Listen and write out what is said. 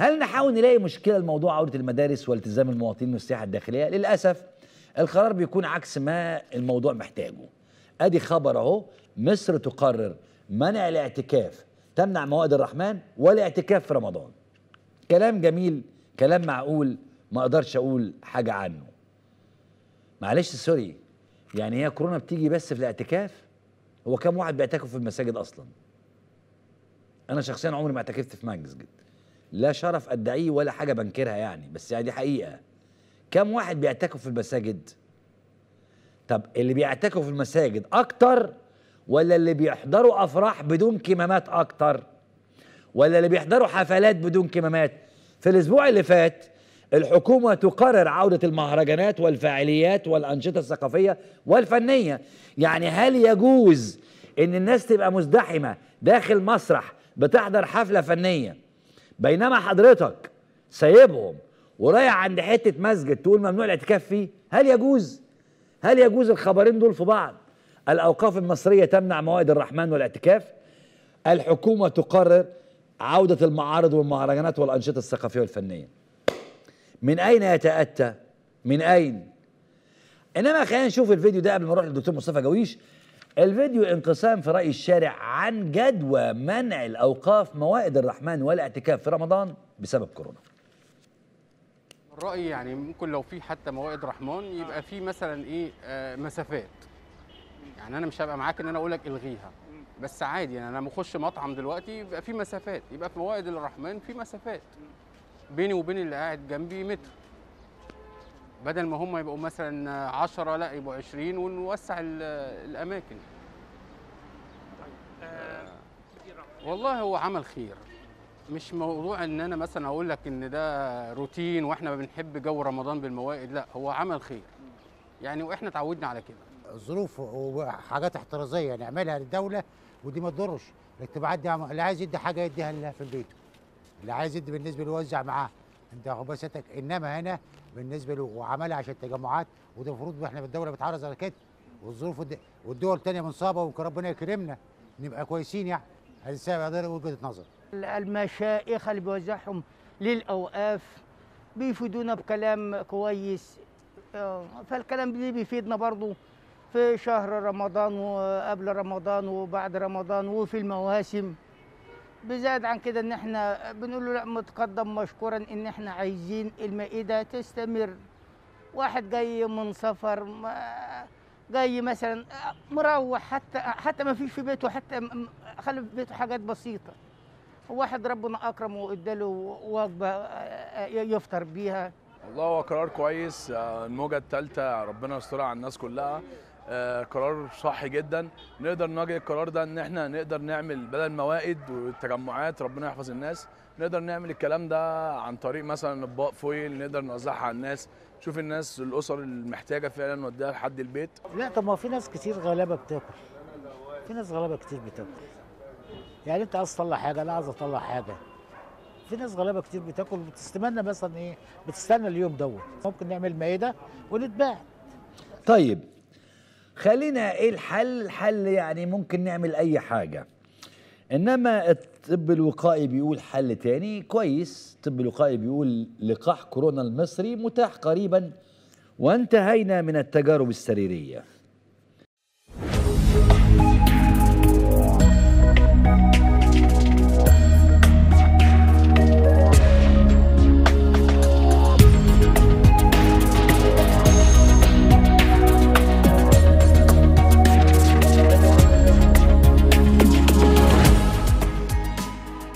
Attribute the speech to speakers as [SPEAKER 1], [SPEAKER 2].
[SPEAKER 1] هل نحاول نلاقي مشكله لموضوع عوده المدارس والتزام المواطنين والسياحه الداخليه للاسف القرار بيكون عكس ما الموضوع محتاجه ادي خبر اهو مصر تقرر منع الاعتكاف تمنع موائد الرحمن والاعتكاف في رمضان كلام جميل كلام معقول ما اقدرش اقول حاجه عنه معلش سوري يعني هي كورونا بتيجي بس في الاعتكاف هو كم واحد بيعتكف في المساجد اصلا انا شخصيا عمري ما اعتكفت في مسجد لا شرف ادعيه ولا حاجه بنكرها يعني بس يعني دي حقيقه كم واحد بيعتكف في المساجد طب اللي بيعتكفوا في المساجد اكتر ولا اللي بيحضروا افراح بدون كمامات اكتر ولا اللي بيحضروا حفلات بدون كمامات في الاسبوع اللي فات الحكومة تقرر عودة المهرجانات والفاعليات والأنشطة الثقافية والفنية يعني هل يجوز أن الناس تبقى مزدحمة داخل مسرح بتحضر حفلة فنية بينما حضرتك سايبهم ورايح عند حته مسجد تقول ممنوع الاعتكاف فيه هل يجوز هل يجوز الخبرين دول في بعض الاوقاف المصريه تمنع موائد الرحمن والاعتكاف الحكومه تقرر عوده المعارض والمهرجانات والانشطه الثقافيه والفنيه من اين يتاتى من اين انما خلينا نشوف الفيديو ده قبل ما نروح للدكتور مصطفى جويش الفيديو انقسام في رأي الشارع عن جدوى منع الأوقاف موائد الرحمن والاعتكاف في رمضان بسبب كورونا
[SPEAKER 2] الرأي يعني ممكن لو في حتى موائد رحمن يبقى في مثلا إيه آه، مسافات يعني أنا مش هبقى معاك إن أنا أقول لك إلغيها بس عادي يعني أنا مخش مطعم دلوقتي يبقى في مسافات يبقى في موائد الرحمن في مسافات بيني وبين اللي قاعد جنبي متر بدل ما هم يبقوا مثلا 10 لا يبقوا 20 ونوسع الاماكن
[SPEAKER 3] طيب، آه،
[SPEAKER 2] والله هو عمل خير مش موضوع ان انا مثلا اقول لك ان ده روتين واحنا بنحب جو رمضان بالموائد لا هو عمل خير
[SPEAKER 4] يعني واحنا اتعودنا على كده ظروف وحاجات احترازيه نعملها يعني للدوله ودي ما تضرش الاتباعات دي اللي عايز يدي حاجه يديها في بيته اللي عايز يدي بالنسبه ليوزع معاه انت عباستك انما هنا بالنسبه له وعملها عشان التجمعات وده المفروض احنا بالدوله بتعرض على كده والظروف والدول الثانيه منصابه وربنا ربنا يكرمنا نبقى كويسين يعني هذه ده وجهه نظر المشايخ اللي بيوزعهم للاوقاف بيفيدونا بكلام كويس آه، فالكلام ده بيفيدنا برضه في شهر رمضان وقبل رمضان وبعد رمضان وفي المواسم بزاد عن كده ان احنا بنقول له لا متقدم مشكورا ان احنا عايزين المائده تستمر واحد جاي من سفر جاي مثلا مروح حتى حتى ما فيش في بيته حتى خلى في بيته حاجات بسيطه واحد ربنا اكرمه واداله وجبه آه، يفطر بيها
[SPEAKER 3] الله هو قرار كويس آه، الموجه الثالثه ربنا يسترها على الناس كلها آه، قرار صحي جدا نقدر نواجه القرار ده ان احنا نقدر نعمل بدل موائد والتجمعات ربنا يحفظ الناس نقدر نعمل الكلام ده عن طريق مثلا اطباق فويل نقدر نوزعها على الناس شوف الناس الاسر المحتاجه فعلا نوديها لحد البيت
[SPEAKER 4] لا طب ما في ناس كتير غلابه بتاكل في ناس غلابه كتير بتاكل يعني انت عايز تطلع حاجه انا عايز اطلع حاجه في ناس غلابه كتير
[SPEAKER 1] بتاكل بتستنى مثلا ايه بتستنى اليوم دوت ممكن نعمل مائده ونتباع طيب خلينا ايه الحل الحل يعني ممكن نعمل اي حاجه انما الطب الوقائي بيقول حل تاني كويس الطب الوقائي بيقول لقاح كورونا المصري متاح قريبا وانتهينا من التجارب السريريه